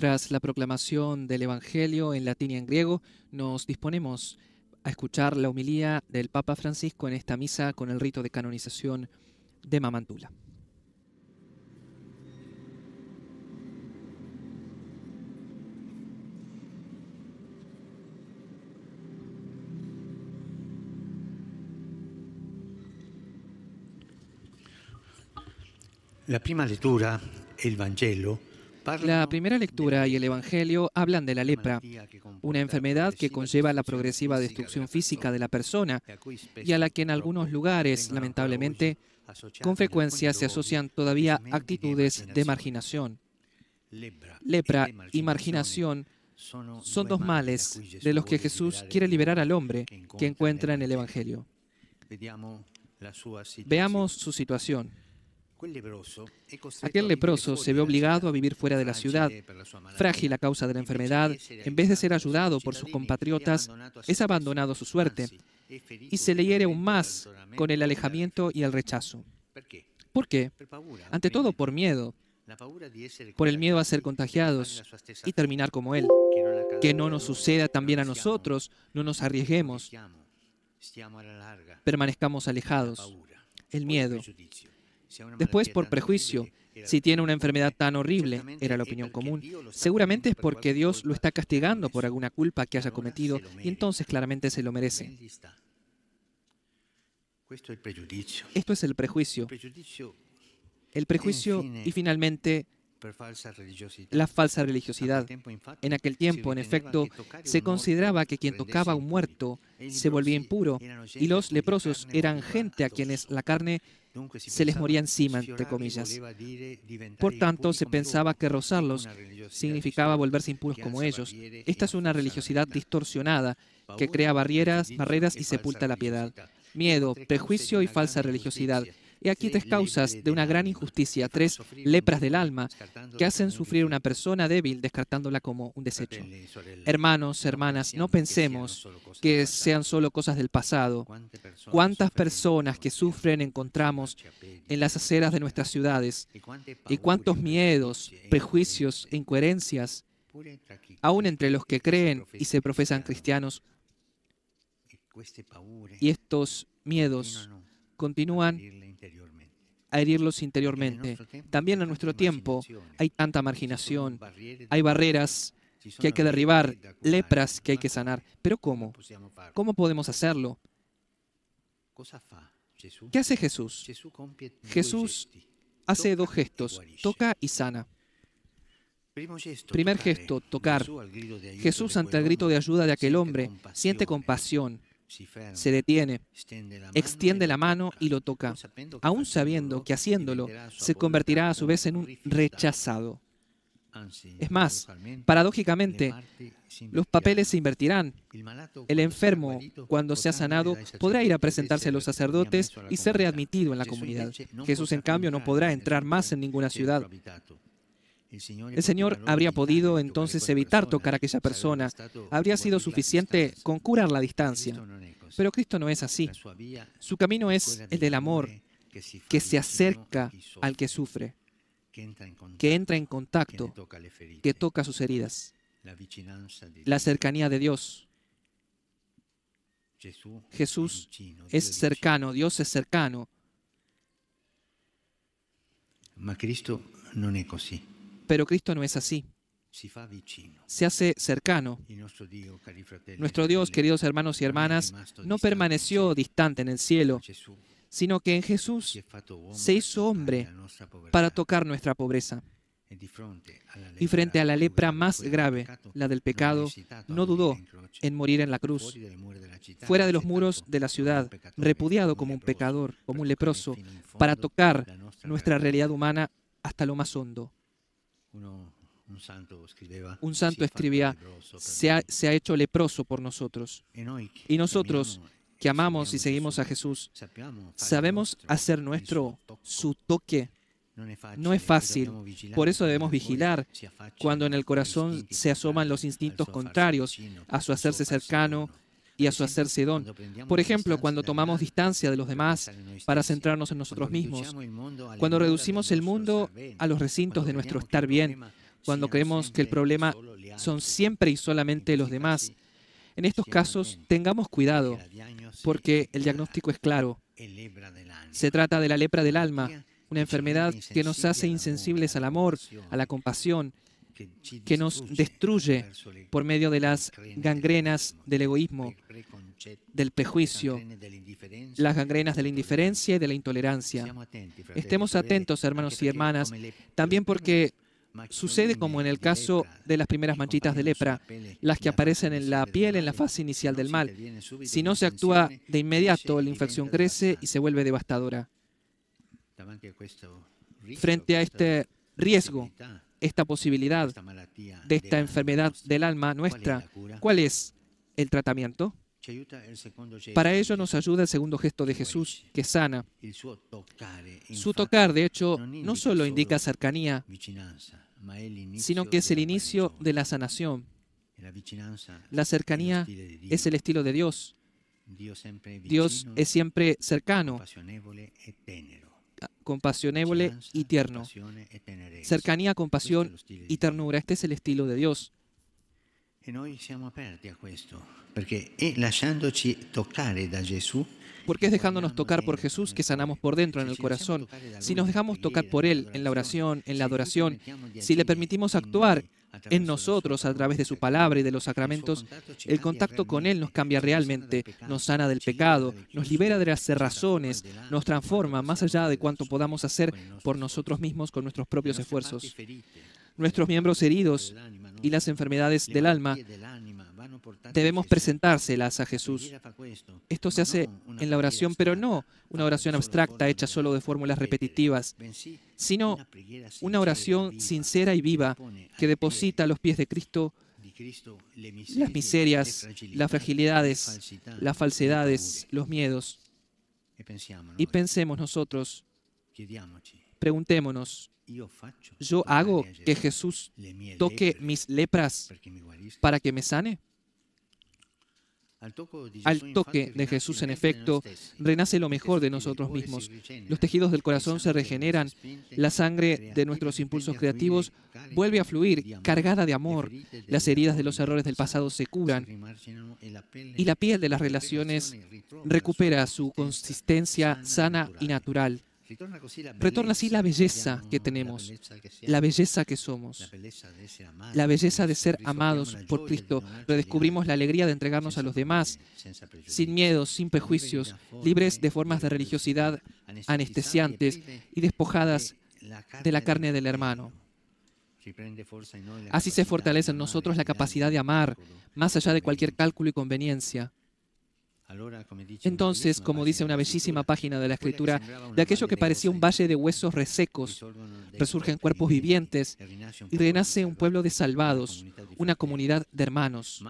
Tras la proclamación del Evangelio en latín y en griego, nos disponemos a escuchar la homilía del Papa Francisco en esta misa con el rito de canonización de Mamantula. La prima lectura, el Evangelio. La primera lectura y el Evangelio hablan de la lepra, una enfermedad que conlleva la progresiva destrucción física de la persona y a la que en algunos lugares, lamentablemente, con frecuencia se asocian todavía actitudes de marginación. Lepra y marginación son dos males de los que Jesús quiere liberar al hombre que encuentra en el Evangelio. Veamos su situación. Aquel leproso se ve obligado a vivir fuera de la ciudad, frágil a causa de la enfermedad, en vez de ser ayudado por sus compatriotas, es abandonado a su suerte y se le hiere aún más con el alejamiento y el rechazo. ¿Por qué? Ante todo por miedo, por el miedo a ser contagiados y terminar como él. Que no nos suceda también a nosotros, no nos arriesguemos, permanezcamos alejados. El miedo, Después, por prejuicio, si tiene una enfermedad tan horrible, era la opinión común, seguramente es porque Dios lo está castigando por alguna culpa que haya cometido y entonces claramente se lo merece. Esto es el prejuicio. El prejuicio y finalmente la falsa religiosidad. En aquel tiempo, en efecto, se consideraba que quien tocaba a un muerto se volvía impuro y los leprosos eran gente a quienes la carne se les moría encima, entre comillas. Eh, Por tanto, se pensaba que rozarlos significaba volverse impuros como ellos. Esta es una religiosidad distorsionada que crea barreras, barreras y sepulta la piedad. Miedo, prejuicio y falsa religiosidad y aquí tres causas de una gran injusticia, tres lepras del alma que hacen sufrir a una persona débil descartándola como un desecho. Hermanos, hermanas, no pensemos que sean solo cosas del pasado. ¿Cuántas personas que sufren encontramos en las aceras de nuestras ciudades? ¿Y cuántos miedos, prejuicios e incoherencias, aún entre los que creen y se profesan cristianos? Y estos miedos continúan a herirlos interiormente. También en nuestro tiempo hay tanta marginación, hay barreras que hay que derribar, lepras que hay que sanar. Pero ¿cómo? Pues ¿Cómo podemos hacerlo? ¿Qué hace Jesús? Jesús hace dos gestos, toca y sana. Primer gesto, tocar. Jesús ante el grito de ayuda de aquel hombre siente compasión, se detiene, extiende la mano y lo toca, aún sabiendo que haciéndolo se convertirá a su vez en un rechazado. Es más, paradójicamente, los papeles se invertirán. El enfermo, cuando sea sanado, podrá ir a presentarse a los sacerdotes y ser readmitido en la comunidad. Jesús, en cambio, no podrá entrar más en ninguna ciudad. El Señor habría podido entonces evitar tocar a aquella persona. Habría sido suficiente con curar la distancia. Pero Cristo no es así. Su camino es el del amor, que se acerca al que sufre, que entra en contacto, que toca sus heridas. La cercanía de Dios. Jesús es cercano, Dios es cercano. Cristo no es así. Pero Cristo no es así. Se hace cercano. Nuestro Dios, queridos hermanos y hermanas, no permaneció distante en el cielo, sino que en Jesús se hizo hombre para tocar nuestra pobreza. Y frente a la lepra más grave, la del pecado, no dudó en morir en la cruz, fuera de los muros de la ciudad, repudiado como un pecador, como un leproso, para tocar nuestra realidad humana hasta lo más hondo. Un santo escribía, se ha, hecho leproso por nosotros. Y nosotros, que amamos y seguimos a Jesús, sabemos hacer nuestro su toque. No es fácil, por eso debemos vigilar cuando en el corazón se asoman los instintos contrarios a su hacerse cercano, y a su hacerse don. Por ejemplo, cuando tomamos distancia de los demás para centrarnos en nosotros mismos, cuando reducimos el mundo a los recintos de nuestro estar bien, cuando creemos que el problema son siempre y solamente los demás. En estos casos, tengamos cuidado, porque el diagnóstico es claro. Se trata de la lepra del alma, una enfermedad que nos hace insensibles al amor, a la compasión, que nos destruye por medio de las gangrenas del egoísmo, del prejuicio, las gangrenas de la indiferencia y de la intolerancia. Estemos atentos, hermanos y hermanas, también porque Sucede como en el caso de las primeras manchitas de lepra, las que aparecen en la piel en la fase inicial del mal. Si no se actúa de inmediato, la infección crece y se vuelve devastadora. Frente a este riesgo, esta posibilidad de esta enfermedad del alma nuestra, ¿cuál es el tratamiento? Para ello nos ayuda el segundo gesto de Jesús, que sana. Su eh, tocar, de hecho, no solo indica cercanía, sino que es el inicio de la sanación. La cercanía es el estilo de Dios. Dios es siempre cercano compasionable y tierno. Cercanía, compasión y ternura. Este es el estilo de Dios. Porque es dejándonos tocar por Jesús que sanamos por dentro en el corazón. Si nos dejamos tocar por Él en la oración, en la adoración, si le permitimos este actuar en nosotros a través de su palabra y de los sacramentos, el contacto con Él nos cambia realmente, nos sana del pecado, nos libera de las cerrazones, nos transforma más allá de cuanto podamos hacer por nosotros mismos con nuestros propios esfuerzos. Nuestros miembros heridos y las enfermedades del alma debemos presentárselas a Jesús. Esto se hace en la oración, pero no una oración abstracta hecha solo de fórmulas repetitivas, sino una oración sincera y viva que deposita a los pies de Cristo las miserias, las fragilidades, las falsedades, los miedos. Y pensemos nosotros, preguntémonos, ¿yo hago que Jesús toque mis lepras para que me sane? Al toque de Jesús, en efecto, renace lo mejor de nosotros mismos. Los tejidos del corazón se regeneran, la sangre de nuestros impulsos creativos vuelve a fluir, cargada de amor, las heridas de los errores del pasado se curan y la piel de las relaciones recupera su consistencia sana y natural. Retorna así la belleza que tenemos, la belleza que somos, la belleza de ser amados por Cristo. Redescubrimos la alegría de entregarnos a los demás, sin miedos, sin prejuicios, libres de formas de religiosidad anestesiantes y despojadas de la carne del hermano. Así se fortalece en nosotros la capacidad de amar, más allá de cualquier cálculo y conveniencia. Entonces, como dice una bellísima página de la escritura, de aquello que parecía un valle de huesos resecos, resurgen cuerpos vivientes y renace un pueblo de salvados, una comunidad de hermanos.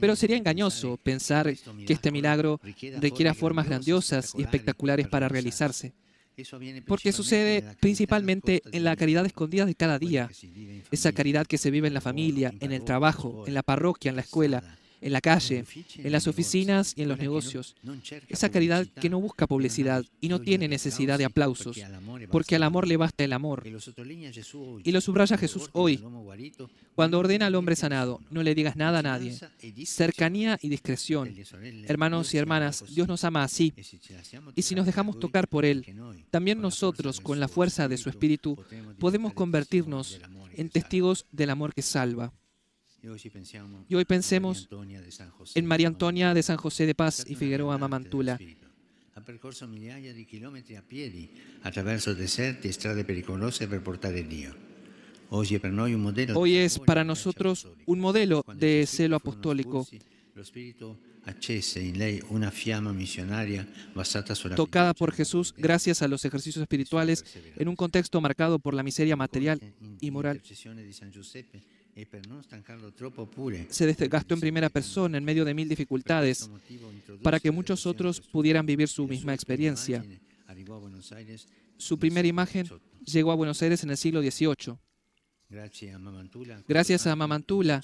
Pero sería engañoso pensar que este milagro requiera formas grandiosas y espectaculares para realizarse. Porque sucede principalmente en la caridad escondida de cada día, esa caridad que se vive en la familia, en el trabajo, en la parroquia, en la escuela, en la calle, en las oficinas y en los negocios. Esa caridad que no busca publicidad y no tiene necesidad de aplausos, porque al amor le basta el amor. Y lo subraya Jesús hoy, cuando ordena al hombre sanado, no le digas nada a nadie. Cercanía y discreción. Hermanos y hermanas, Dios nos ama así. Y si nos dejamos tocar por Él, también nosotros, con la fuerza de su Espíritu, podemos convertirnos en testigos del amor que salva. Y hoy pensemos en María Antonia de San José de Paz y Figueroa Mamantula. Hoy es para nosotros un modelo de celo apostólico. Tocada por Jesús gracias a los ejercicios espirituales en un contexto marcado por la miseria material y moral. Eh, se desgastó en primera persona en medio de mil dificultades para que muchos otros pudieran vivir su misma experiencia. Su primera imagen llegó a Buenos Aires en el siglo XVIII. Gracias a Mamantula,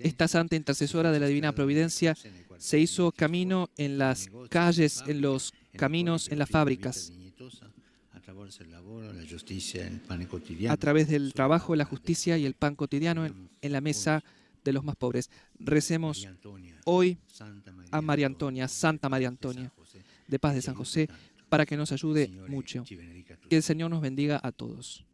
esta santa intercesora de la Divina Providencia se hizo camino en las calles, en los caminos, en las fábricas a través del trabajo, la justicia y el pan cotidiano en, la mesa de los más pobres. Recemos hoy a María Antonia, Santa María Antonia, de Paz de San José, para que nos ayude mucho. Que el Señor nos bendiga a todos.